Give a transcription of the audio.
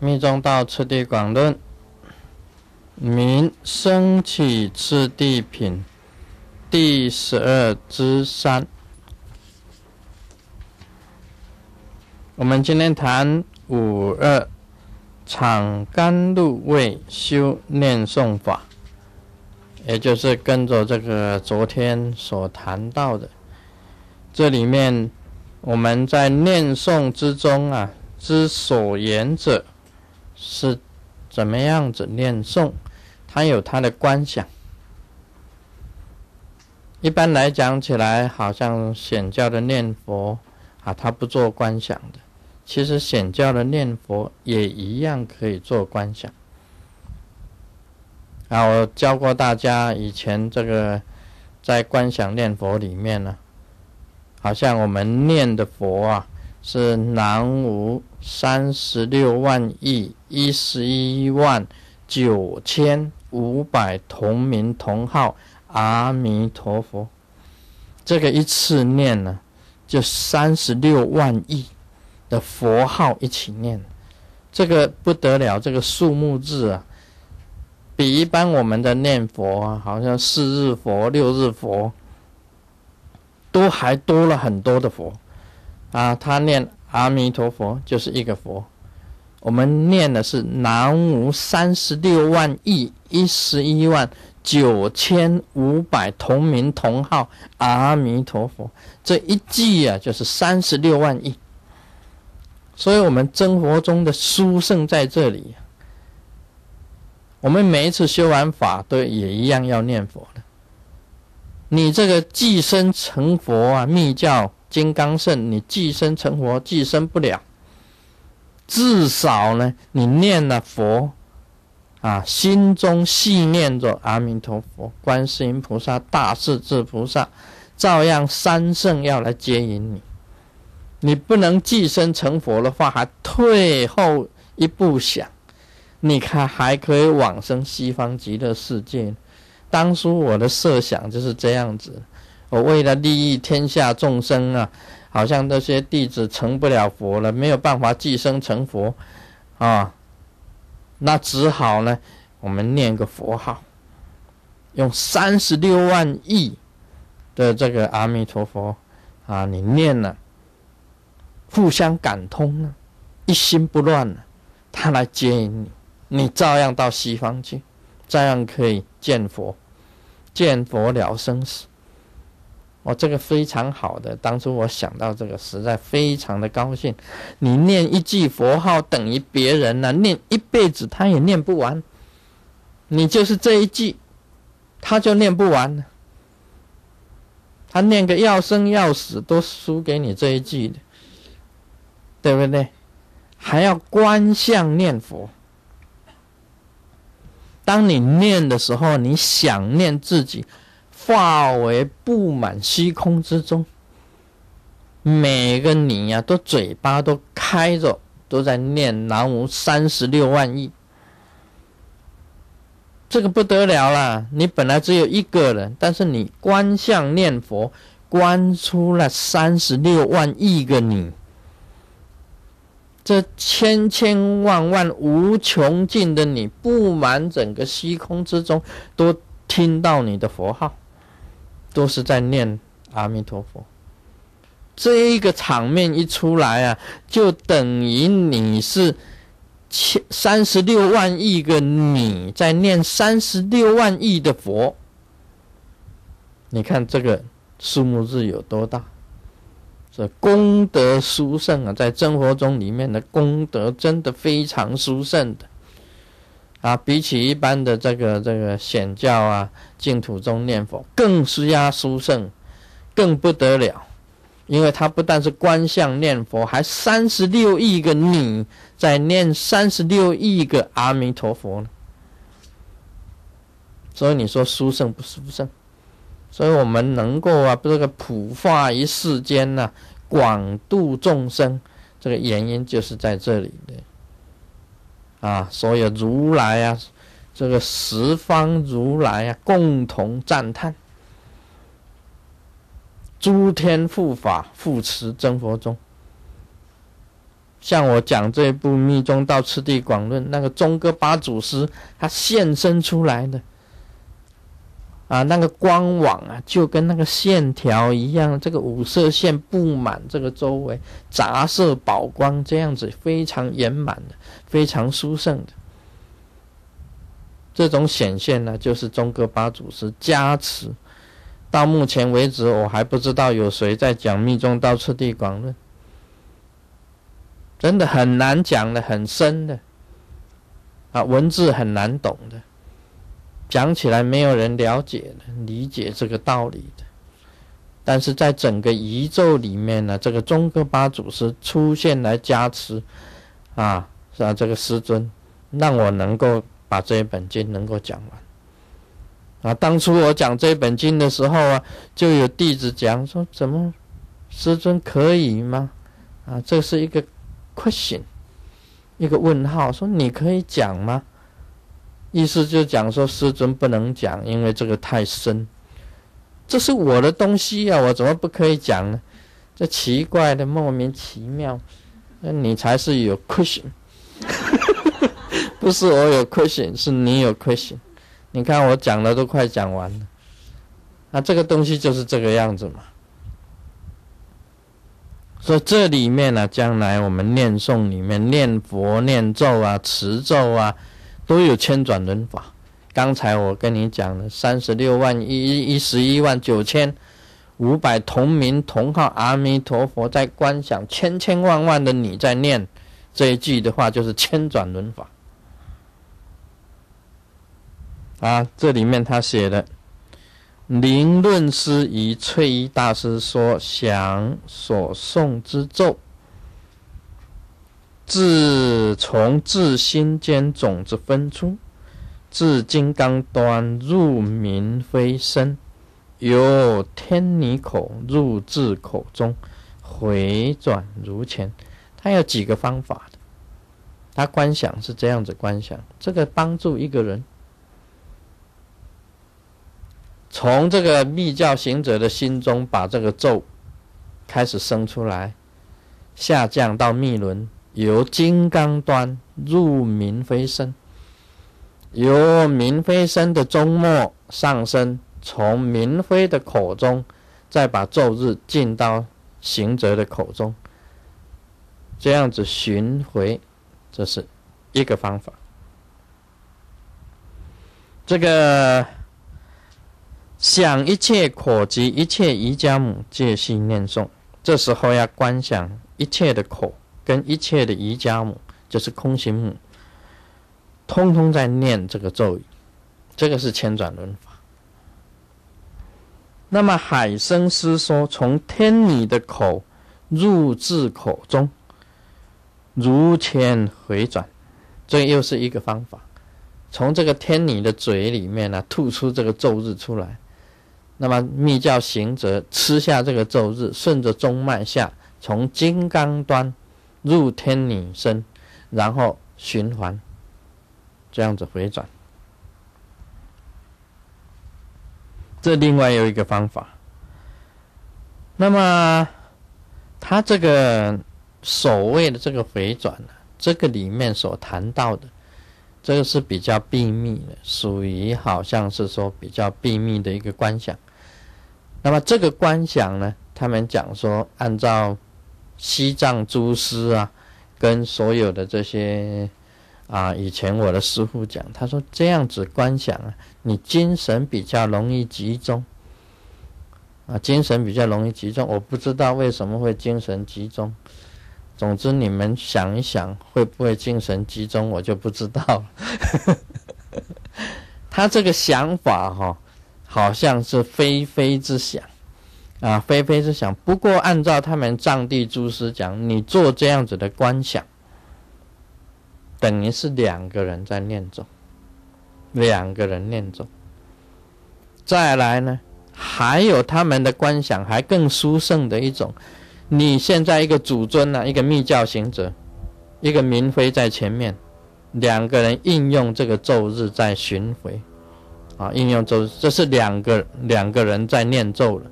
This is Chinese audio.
《密宗道次第广论》明升起次第品第十二之三，我们今天谈五二场甘露味修念诵法，也就是跟着这个昨天所谈到的，这里面我们在念诵之中啊之所言者。是怎么样子念诵？它有它的观想。一般来讲起来，好像显教的念佛啊，它不做观想的。其实显教的念佛也一样可以做观想。啊，我教过大家，以前这个在观想念佛里面呢，好像我们念的佛啊。是南无三十六万亿一十一万九千五百同名同号阿弥陀佛，这个一次念呢，就三十六万亿的佛号一起念，这个不得了，这个数目字啊，比一般我们的念佛啊，好像四日佛、六日佛，都还多了很多的佛。啊，他念阿弥陀佛就是一个佛，我们念的是南无三十六万亿一十一万九千五百同名同号阿弥陀佛，这一句啊就是三十六万亿，所以我们真佛中的殊胜在这里。我们每一次修完法都也一样要念佛的，你这个寄生成佛啊，密教。金刚圣，你寄生成佛，寄生不了。至少呢，你念了佛，啊，心中细念着阿弥陀佛、观世音菩萨、大势至菩萨，照样三圣要来接引你。你不能寄生成佛的话，还退后一步想，你看还可以往生西方极乐世界。当初我的设想就是这样子。我为了利益天下众生啊，好像这些弟子成不了佛了，没有办法寄生成佛，啊，那只好呢，我们念个佛号，用三十六万亿的这个阿弥陀佛啊，你念了，互相感通了，一心不乱了，他来接引你，你照样到西方去，照样可以见佛，见佛了生死。我这个非常好的，当初我想到这个，实在非常的高兴。你念一句佛号，等于别人呢念一辈子他也念不完。你就是这一句，他就念不完他念个要生要死，都输给你这一句的，对不对？还要观相念佛。当你念的时候，你想念自己。化为布满虚空之中，每个你呀，都嘴巴都开着，都在念南无三十六万亿。这个不得了了！你本来只有一个人，但是你观相念佛，观出了三十六万亿个你。这千千万万无穷尽的你，布满整个虚空之中，都听到你的佛号。都是在念阿弥陀佛，这一个场面一出来啊，就等于你是千三十六万亿个你在念三十六万亿的佛。你看这个数目字有多大？这功德殊胜啊，在真佛宗里面的功德真的非常殊胜的。啊，比起一般的这个这个显教啊，净土中念佛更施压殊胜，更不得了，因为他不但是观相念佛，还三十六亿个你，在念三十六亿个阿弥陀佛呢。所以你说殊胜不殊胜？所以我们能够啊，这个普化一世间呐，广度众生，这个原因就是在这里的。啊，所有如来啊，这个十方如来啊，共同赞叹，诸天护法护持真佛宗。像我讲这部《密宗到次第广论》，那个宗哥八祖师他现身出来的。啊，那个光网啊，就跟那个线条一样，这个五色线布满这个周围，杂色宝光这样子，非常圆满的，非常殊胜的。这种显现呢，就是中哥巴祖师加持。到目前为止，我还不知道有谁在讲《密宗道次第广论》，真的很难讲的，很深的，啊，文字很难懂的。讲起来，没有人了解、理解这个道理的。但是在整个宇宙里面呢，这个中哥巴祖师出现来加持，啊，是啊，这个师尊，让我能够把这一本经能够讲完。啊，当初我讲这本经的时候啊，就有弟子讲说：，怎么，师尊可以吗？啊，这是一个 question，一个问号，说你可以讲吗？意思就讲说，师尊不能讲，因为这个太深。这是我的东西呀，我怎么不可以讲呢？这奇怪的莫名其妙。那你才是有 question，不是我有 question，是你有 question。你看我讲的都快讲完了，那这个东西就是这个样子嘛。所以这里面呢，将来我们念诵里面念佛、念咒啊、持咒啊。都有千转轮法。刚才我跟你讲了，三十六万一一一十一万九千五百同名同号阿弥陀佛在观想，千千万万的你在念这一句的话，就是千转轮法啊。这里面他写的，灵论师与翠衣大师说：“想所诵之咒。”自从自心间种子分出，自金刚端入明非身，由天女口入自口中，回转如前。他有几个方法的，他观想是这样子观想，这个帮助一个人从这个密教行者的心中把这个咒开始生出来，下降到密轮。由金刚端入明非身，由明非身的中末上升，从明非的口中，再把咒日进到行者的口中，这样子巡回，这是一个方法。这个想一切可及一切瑜伽母，戒心念诵，这时候要观想一切的口。跟一切的瑜伽母，就是空行母，通通在念这个咒语，这个是千转轮法。那么海生师说，从天女的口入至口中，如千回转，这又是一个方法。从这个天女的嘴里面呢，吐出这个咒日出来。那么密教行者吃下这个咒日，顺着中脉下，从金刚端。入天女身，然后循环，这样子回转。这另外有一个方法。那么，他这个所谓的这个回转呢，这个里面所谈到的，这个是比较秘密的，属于好像是说比较秘密的一个观想。那么这个观想呢，他们讲说按照。西藏诸师啊，跟所有的这些啊，以前我的师傅讲，他说这样子观想啊，你精神比较容易集中啊，精神比较容易集中。我不知道为什么会精神集中，总之你们想一想会不会精神集中，我就不知道了。他这个想法哈，好像是非非之想。啊，菲菲是想，不过按照他们藏地诸师讲，你做这样子的观想，等于是两个人在念咒，两个人念咒。再来呢，还有他们的观想还更殊胜的一种，你现在一个祖尊呢，一个密教行者，一个明妃在前面，两个人应用这个咒日在巡回，啊，应用咒日，这是两个两个人在念咒了。